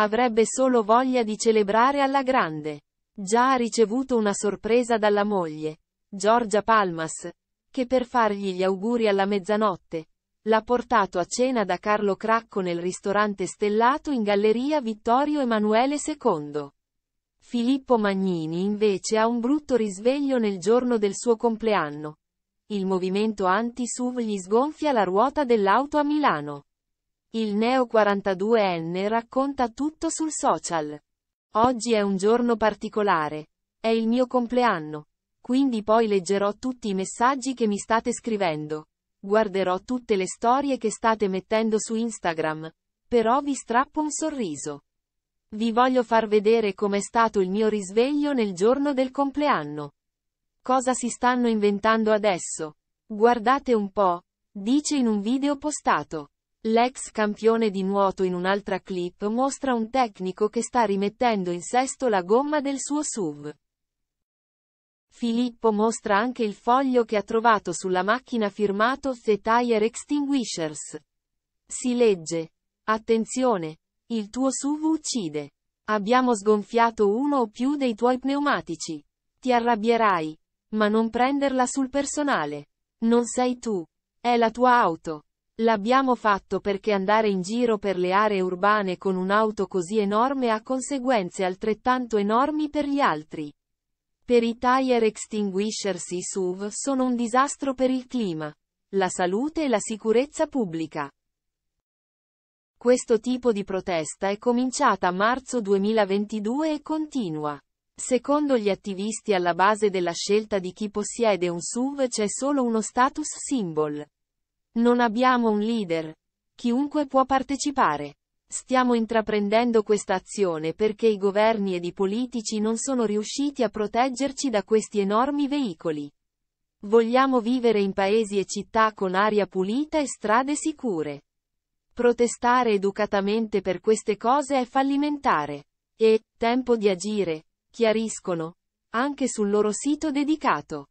Avrebbe solo voglia di celebrare alla grande. Già ha ricevuto una sorpresa dalla moglie, Giorgia Palmas, che per fargli gli auguri alla mezzanotte, l'ha portato a cena da Carlo Cracco nel ristorante stellato in Galleria Vittorio Emanuele II. Filippo Magnini invece ha un brutto risveglio nel giorno del suo compleanno. Il movimento anti-SUV gli sgonfia la ruota dell'auto a Milano. Il neo 42enne racconta tutto sul social. Oggi è un giorno particolare. È il mio compleanno. Quindi poi leggerò tutti i messaggi che mi state scrivendo. Guarderò tutte le storie che state mettendo su Instagram. Però vi strappo un sorriso. Vi voglio far vedere com'è stato il mio risveglio nel giorno del compleanno. Cosa si stanno inventando adesso? Guardate un po', dice in un video postato. L'ex campione di nuoto in un'altra clip mostra un tecnico che sta rimettendo in sesto la gomma del suo SUV. Filippo mostra anche il foglio che ha trovato sulla macchina firmato The Tire Extinguishers. Si legge. Attenzione! Il tuo SUV uccide. Abbiamo sgonfiato uno o più dei tuoi pneumatici. Ti arrabbierai. Ma non prenderla sul personale. Non sei tu. È la tua auto. L'abbiamo fatto perché andare in giro per le aree urbane con un'auto così enorme ha conseguenze altrettanto enormi per gli altri. Per i tire extinguishers i SUV sono un disastro per il clima, la salute e la sicurezza pubblica. Questo tipo di protesta è cominciata a marzo 2022 e continua. Secondo gli attivisti alla base della scelta di chi possiede un SUV c'è solo uno status symbol. Non abbiamo un leader. Chiunque può partecipare. Stiamo intraprendendo questa azione perché i governi ed i politici non sono riusciti a proteggerci da questi enormi veicoli. Vogliamo vivere in paesi e città con aria pulita e strade sicure. Protestare educatamente per queste cose è fallimentare. E, tempo di agire, chiariscono, anche sul loro sito dedicato.